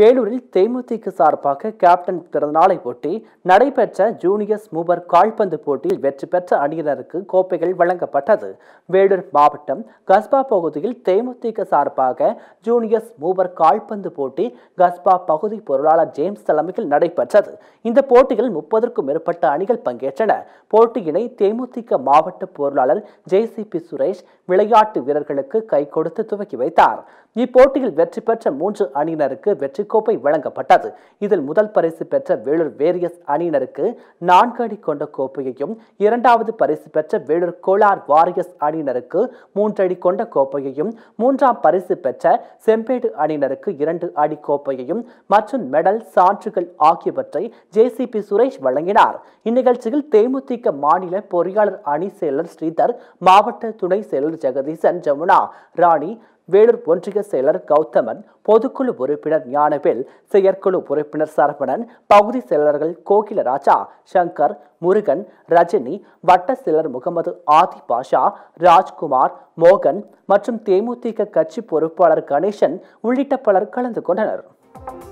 வேலூரில் தேமுதிக சார்பாக கேப்டன் பிறந்தநாளை ஒட்டி நடைபெற்ற ஜூனியர் மூவர் கால்பந்து போட்டியில் வெற்றி பெற்ற அணியினருக்கு கோப்பைகள் வழங்கப்பட்டது வேலூர் மாவட்டம் கஸ்பா பகுதியில் தேமுதிக சார்பாக ஜூனியர் மூவர் கால்பந்து போட்டி கஸ்பா பகுதி பொருளாளர் ஜேம்ஸ் தலைமையில் நடைபெற்றது இந்த போட்டியில் முப்பதற்கும் மேற்பட்ட அணிகள் பங்கேற்றன போட்டியினை தேமுதிக மாவட்ட பொருளாளர் ஜே சி பி சுரேஷ் விளையாட்டு வீரர்களுக்கு கை கொடுத்து துவக்கி வைத்தார் இப்போட்டியில் வெற்றி பெற்ற மூன்று அணியினருக்கு வெற்றி வெற்றி கோப்பை வழங்கப்பட்டது இதில் முதல் பரிசு பெற்ற வேலூர் வேரியஸ் அணியினருக்கு நான்கு அடி கொண்ட கோப்பையையும் இரண்டாவது பரிசு பெற்ற வேலூர் கோலார் வாரியஸ் அணியினருக்கு மூன்றடி கொண்ட கோப்பையையும் மூன்றாம் பரிசு பெற்ற செம்பேடு அணியினருக்கு இரண்டு அடி கோப்பையையும் மற்றும் மெடல் சான்றுகள் ஆகியவற்றை ஜேசிபி சுரேஷ் வழங்கினார் இந்நிகழ்ச்சியில் தேமுதிக மாநில பொறியாளர் அணி செயலர் ஸ்ரீதர் மாவட்ட துணை செயலர் ஜெகதீசன் ஜமுனா ராணி வேலூர் ஒன்றிய செயலர் கௌதமன் பொதுக்குழு உறுப்பினர் ஞானவேல் செயற்குழு உறுப்பினர் சரவணன் பகுதி செயலர்கள் கோகிலராஜா சங்கர் முருகன் ரஜினி வட்ட செயலர் முகமது ஆதி பாஷா ராஜ்குமார் மோகன் மற்றும் தேமுதிக கட்சி பொறுப்பாளர் கணேசன் உள்ளிட்ட பலர் கலந்து கொண்டனர்